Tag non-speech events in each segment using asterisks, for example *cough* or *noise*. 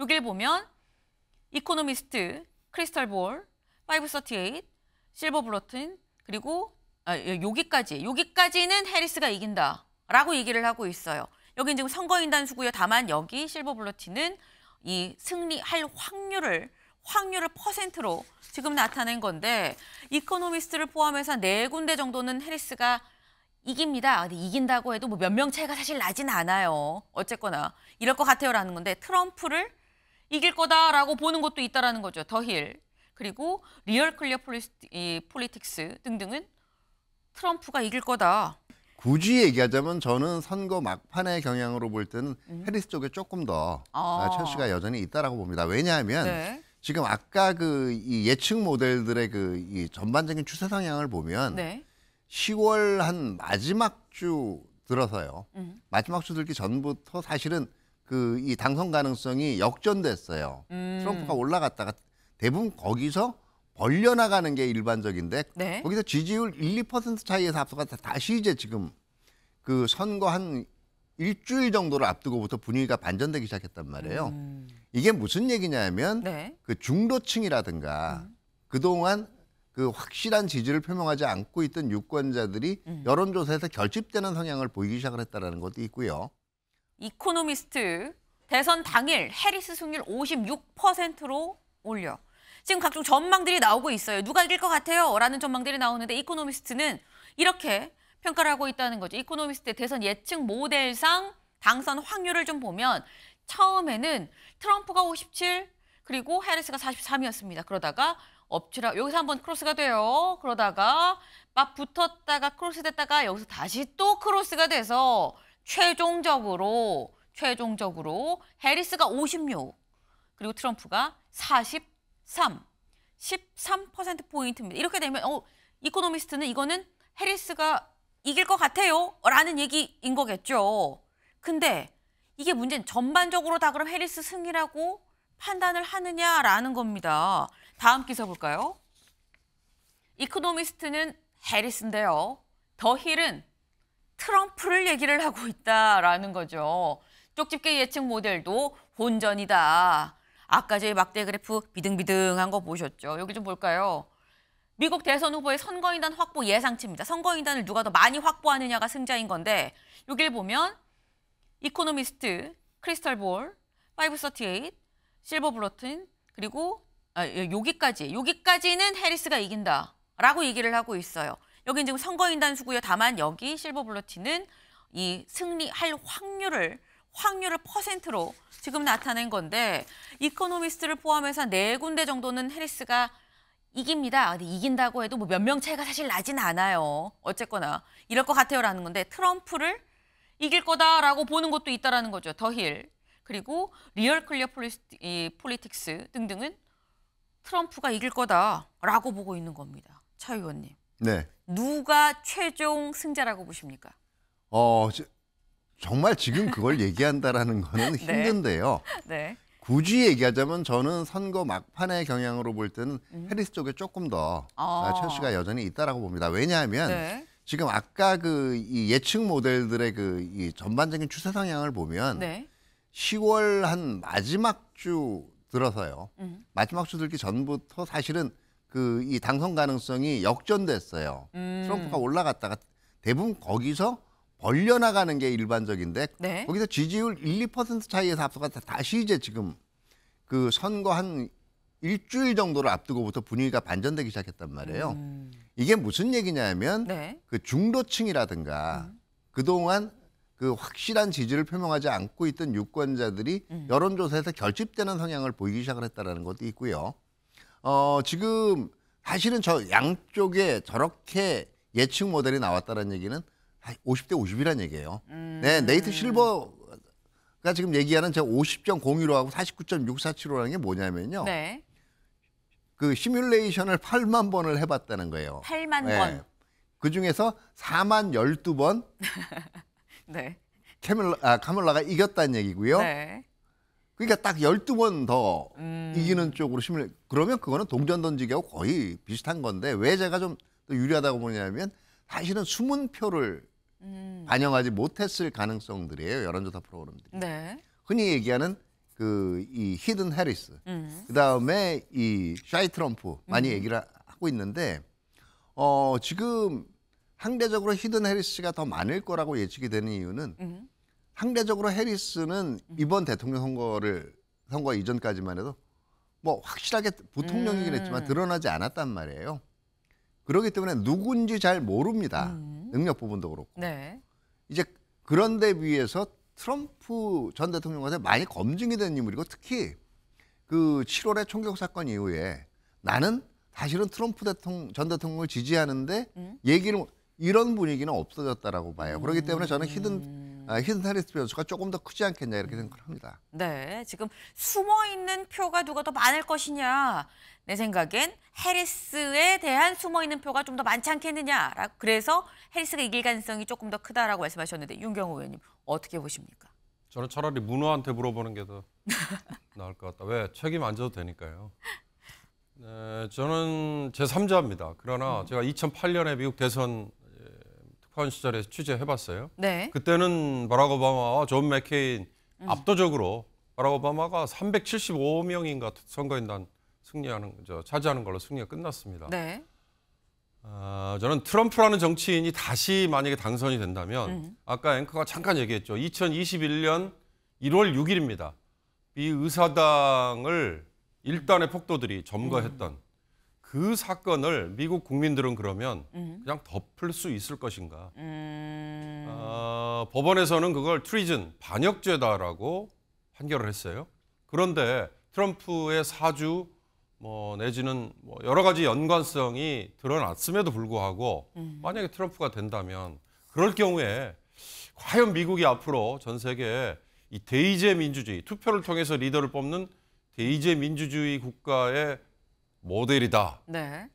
여길 보면 이코노미스트, 크리스탈 볼, 538, 실버 블러튼 그리고 아, 예, 여기까지 여기까지는 해리스가 이긴다라고 얘기를 하고 있어요. 여기 지금 선거인단 수고요. 다만 여기 실버 블러틴은 이 승리할 확률을 확률을 퍼센트로 지금 나타낸 건데 이코노미스트를 포함해서 네 군데 정도는 해리스가 이깁니다. 근데 이긴다고 해도 뭐 몇 명 차이가 사실 나진 않아요. 어쨌거나 이럴 것 같아요라는 건데 트럼프를 이길 거다라고 보는 것도 있다라는 거죠. 더 힐 그리고 리얼 클리어 폴리틱스 폴리 등등은 트럼프가 이길 거다. 굳이 얘기하자면 저는 선거 막판의 경향으로 볼 때는 음. 해리스 쪽에 조금 더 아. 아 첼시가 여전히 있다라고 봅니다. 왜냐하면 네. 지금 아까 그 이 예측 모델들의 그 이 전반적인 추세 성향을 보면 네. 10월 한 마지막 주 들어서요. 음. 마지막 주 들기 전부터 사실은 그이 당선 가능성이 역전됐어요. 음. 트럼프가 올라갔다가 대부분 거기서 벌려나가는 게 일반적인데 네. 거기서 지지율 1, 2% 차이에서 앞서가 다시 이제 지금 그 선거 한 일주일 정도를 앞두고부터 분위기가 반전되기 시작했단 말이에요. 음. 이게 무슨 얘기냐면 네. 그 중도층이라든가 음. 그동안 그 확실한 지지를 표명하지 않고 있던 유권자들이 음. 여론조사에서 결집되는 성향을 보이기 시작을 했다라는 것도 있고요. 이코노미스트 대선 당일 해리스 승률 56%로 올려. 지금 각종 전망들이 나오고 있어요. 누가 이길 것 같아요? 라는 전망들이 나오는데 이코노미스트는 이렇게 평가를 하고 있다는 거죠. 이코노미스트 대선 예측 모델상 당선 확률을 좀 보면 처음에는 트럼프가 57 그리고 해리스가 43이었습니다. 그러다가 엎치라 여기서 한번 크로스가 돼요. 그러다가 막 붙었다가 크로스 됐다가 여기서 다시 또 크로스가 돼서 최종적으로 최종적으로 해리스가 56 그리고 트럼프가 43 13% 포인트입니다. 이렇게 되면 어 이코노미스트는 이거는 해리스가 이길 것 같아요라는 얘기인 거겠죠. 근데 이게 문제는 전반적으로 다 그럼 해리스 승이라고 판단을 하느냐라는 겁니다. 다음 기사 볼까요? 이코노미스트는 해리스인데요. 더 힐은 트럼프를 얘기를 하고 있다라는 거죠. 쪽집게 예측 모델도 혼전이다. 아까 저희 막대 그래프 비등비등한 거 보셨죠? 여기 좀 볼까요? 미국 대선 후보의 선거인단 확보 예상치입니다. 선거인단을 누가 더 많이 확보하느냐가 승자인 건데 여기를 보면 이코노미스트, 크리스탈 볼, 538, 실버 블러튼 그리고 아, 예, 여기까지, 여기까지는 해리스가 이긴다라고 얘기를 하고 있어요. 여기 지금 선거인단 수고요. 다만 여기 실버 블러티는 이 승리할 확률을 확률을 퍼센트로 지금 나타낸 건데 이코노미스트를 포함해서 네 군데 정도는 해리스가 이깁니다. 근데 이긴다고 해도 뭐 몇 명 차이가 사실 나진 않아요. 어쨌거나 이럴 것 같아요라는 건데 트럼프를 이길 거다라고 보는 것도 있다라는 거죠. 더 힐 그리고 리얼 클리어 폴리 폴리틱스 등등은 트럼프가 이길 거다라고 보고 있는 겁니다. 차 의원님. 네. 누가 최종 승자라고 보십니까? 어, 저, 정말 지금 그걸 *laughs* 얘기한다라는 거는 네. 힘든데요. 네. 굳이 얘기하자면 저는 선거 막판의 경향으로 볼 때는 음. 해리스 쪽에 조금 더 아. 철수가 아, 여전히 있다라고 봅니다. 왜냐하면 네. 지금 아까 그 이 예측 모델들의 그 이 전반적인 추세 상향을 보면 네. 10월 한 마지막 주 들어서요. 음. 마지막 주 들기 전부터 사실은 그이 당선 가능성이 역전됐어요. 음. 트럼프가 올라갔다가 대부분 거기서 벌려나가는 게 일반적인데 네. 거기서 지지율 1, 2% 차이에서 앞서가 다시 다 이제 지금 그 선거 한 일주일 정도를 앞두고부터 분위기가 반전되기 시작했단 말이에요. 음. 이게 무슨 얘기냐면 네. 그 중도층이라든가 음. 그동안 그 확실한 지지를 표명하지 않고 있던 유권자들이 음. 여론조사에서 결집되는 성향을 보이기 시작을 했다라는 것도 있고요. 어, 지금 사실은 저 양쪽에 저렇게 예측 모델이 나왔다는 얘기는 50대 50이란 얘기예요. 음. 네, 네이트 실버가 지금 얘기하는 저5 0 0 1로하고4 9 6 4 7로라는게 뭐냐면요. 네. 그 시뮬레이션을 8만 번을 해봤다는 거예요. 8만 네. 번. 그 중에서 4만 12번 *laughs* 네. 캐멜라, 아, 카멜라가 이겼다는 얘기고요. 네. 그러니까 딱 열두 번더 음. 이기는 쪽으로 심을 그러면 그거는 동전 던지기하고 거의 비슷한 건데 왜 제가 좀또 유리하다고 보냐면 사실은 숨은 표를 음. 반영하지 못했을 가능성들이에요 여론조사 프로그램들이 네. 흔히 얘기하는 그 이 히든 해리스 음. 그다음에 이 샤이 트럼프 많이 음. 얘기를 하고 있는데 어 지금 상대적으로 히든 해리스가 더 많을 거라고 예측이 되는 이유는 음. 상대적으로 해리스는 음. 이번 대통령 선거를 선거 이전까지만 해도 뭐 확실하게 부통령이긴 음. 했지만 드러나지 않았단 말이에요. 그러기 때문에 누군지 잘 모릅니다. 음. 능력 부분도 그렇고. 네. 이제 그런 데 비해서 트럼프 전 대통령한테 많이 검증이 된 인물이고 특히 그 7월의 총격 사건 이후에 나는 사실은 트럼프 대통령, 전 대통령을 지지하는데 음? 얘기를 뭐 이런 분위기는 없어졌다라고 봐요. 음. 그렇기 때문에 저는 히든 아, 히스 탈리스 변수가 조금 더 크지 않겠냐 이렇게 음. 생각을 합니다. 네, 지금 숨어 있는 표가 누가 더 많을 것이냐. 내 생각엔 해리스에 대한 숨어 있는 표가 좀 더 많지 않겠느냐. 그래서 해리스가 이길 가능성이 조금 더 크다라고 말씀하셨는데 윤경호 의원님 어떻게 보십니까? 저는 차라리 문호한테 물어보는 게 더 나을 것 같다. 왜? 책임 안 져도 되니까요. 네, 저는 제3자입니다. 그러나 음. 제가 2008년에 미국 대선 특파 시절에 취재해봤어요. 네. 그때는 바락 오바마와 존 맥케인 음. 압도적으로 바락 오바마가 375명인가 선거인단 승리하는 저 차지하는 걸로 승리가 끝났습니다. 네. 어, 저는 트럼프라는 정치인이 다시 만약에 당선이 된다면 음. 아까 앵커가 잠깐 얘기했죠. 2021년 1월 6일입니다. 이 의사당을 일단의 음. 폭도들이 점거했던 음. 그 사건을 미국 국민들은 그러면 음. 그냥 덮을 수 있을 것인가? 음. 어, 법원에서는 그걸 트리즌 반역죄다라고 판결을 했어요. 그런데 트럼프의 사주 뭐 내지는 뭐 여러 가지 연관성이 드러났음에도 불구하고 음. 만약에 트럼프가 된다면 그럴 경우에 과연 미국이 앞으로 전 세계에 이 대의제 민주주의 투표를 통해서 리더를 뽑는 대의제 민주주의 국가의 모델이다라고 네.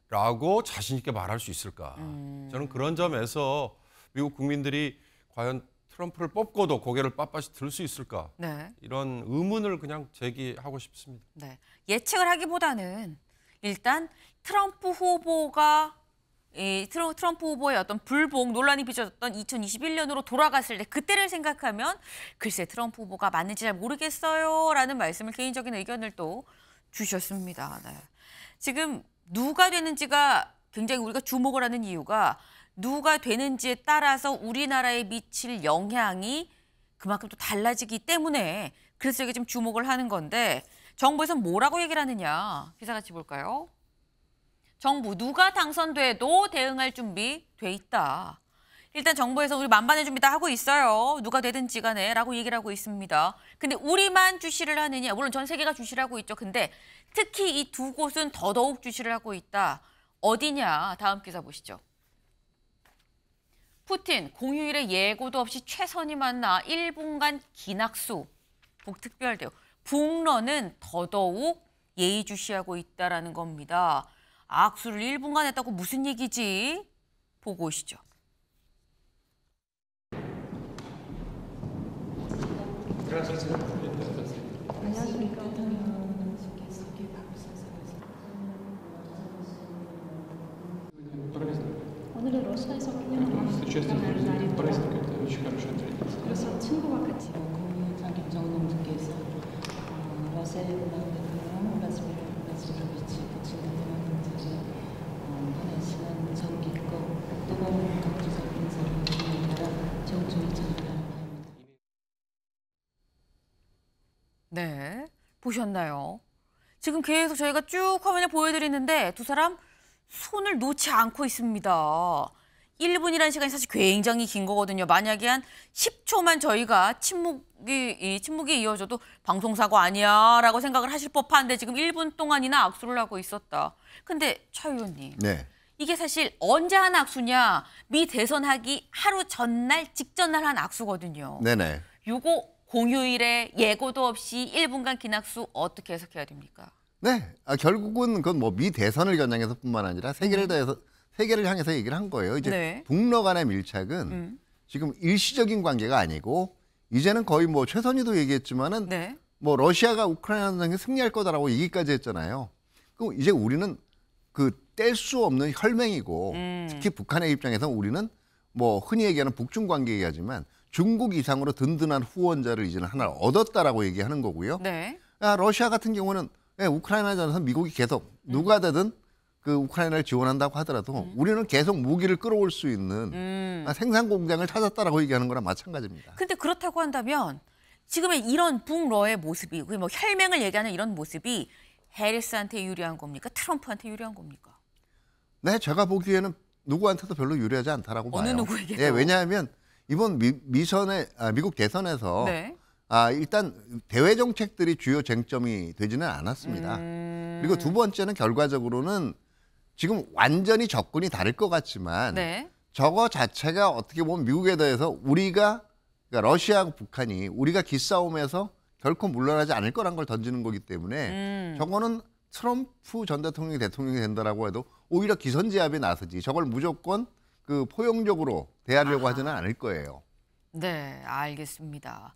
자신 있게 말할 수 있을까? 음. 저는 그런 점에서 미국 국민들이 과연 트럼프를 뽑고도 고개를 빳빳이 들 수 있을까? 네. 이런 의문을 그냥 제기하고 싶습니다. 네. 예측을 하기보다는 일단 트럼프 후보가 이 트럼프 후보의 어떤 불복 논란이 빚어졌던 2021년으로 돌아갔을 때 그때를 생각하면 글쎄 트럼프 후보가 맞는지 잘 모르겠어요라는 말씀을 개인적인 의견을 또 주셨습니다. 네. 지금 누가 되는지가 굉장히 우리가 주목을 하는 이유가 누가 되는지에 따라서 우리나라에 미칠 영향이 그만큼 또 달라지기 때문에 그래서 이게 좀 주목을 하는 건데 정부에서 뭐라고 얘기를 하느냐 기사 같이 볼까요? 정부 누가 당선돼도 대응할 준비 돼 있다. 일단 정부에서 우리 만반의 준비 다 하고 있어요. 누가 되든지 간에 라고 얘기를 하고 있습니다. 근데 우리만 주시를 하느냐. 물론 전 세계가 주시를 하고 있죠. 근데 특히 이 두 곳은 더더욱 주시를 하고 있다. 어디냐. 다음 기사 보시죠. 푸틴 공휴일에 예고도 없이 최선이 만나 일분간 기낙수 북특별대요 북러는 더더욱 예의주시하고 있다라는 겁니다. 악수를 일분간 했다고 무슨 얘기지? 보고 오시죠. Здравствуйте. Здравствуйте. честно, праздник это очень хорошая традиция. 그래서 친구와 같이 공유하기 정도 느껴서 러셀보다 네, 보셨나요? 지금 계속 저희가 쭉 화면에 보여드리는데 두 사람 손을 놓지 않고 있습니다. 1분이라는 시간이 사실 굉장히 긴 거거든요. 만약에 한 10초만 저희가 침묵이 이 침묵이 이어져도 방송사고 아니야라고 생각을 하실 법한데 지금 1분 동안이나 악수를 하고 있었다. 근데 차 의원님. 네. 이게 사실 언제 한 악수냐? 미 대선하기 하루 전날 직전날 한 악수거든요. 네네. 요거 공휴일에 예고도 없이 1분간 기낙수 어떻게 해석해야 됩니까? 네, 아, 결국은 그건 뭐 미 대선을 겨냥해서뿐만 아니라 세계를 대해서 음. 세계를 향해서 얘기를 한 거예요. 이제 네. 북러 간의 밀착은 음. 지금 일시적인 관계가 아니고 이제는 거의 뭐 최선희도 얘기했지만은 네. 뭐 러시아가 우크라이나 전쟁에 승리할 거다라고 얘기까지 했잖아요. 그럼 이제 우리는 그 뗄 수 없는 혈맹이고 음. 특히 북한의 입장에서 우리는 뭐 흔히 얘기하는 북중 관계얘기하지만 중국 이상으로 든든한 후원자를 이제는 하나 얻었다라고 얘기하는 거고요. 네. 아, 러시아 같은 경우는 네, 예, 우크라이나 전선 미국이 계속 누가 되든 그 우크라이나를 지원한다고 하더라도 음. 우리는 계속 무기를 끌어올 수 있는 음. 아, 생산 공장을 찾았다라고 얘기하는 거랑 마찬가지입니다. 근데 그렇다고 한다면 지금의 이런 북러의 모습이 뭐 혈맹을 얘기하는 이런 모습이 해리스한테 유리한 겁니까? 트럼프한테 유리한 겁니까? 네, 제가 보기에는 누구한테도 별로 유리하지 않다라고 어느 봐요. 어느 누구에게? 예, 왜냐하면 이번 미, 미 선에 아, 미국 대선에서 네. 아, 일단 대외 정책들이 주요 쟁점이 되지는 않았습니다. 음... 그리고 두 번째는 결과적으로는 지금 완전히 접근이 다를 것 같지만 네. 저거 자체가 어떻게 보면 미국에 대해서 우리가 그러니까 러시아하고 북한이 우리가 기싸움에서 결코 물러나지 않을 거란 걸 던지는 거기 때문에 음. 저거는 트럼프 전 대통령이 대통령이 된다라고 해도 오히려 기선제압에 나서지 저걸 무조건 그 포용적으로 대하려고 아. 하지는 않을 거예요. 네, 알겠습니다.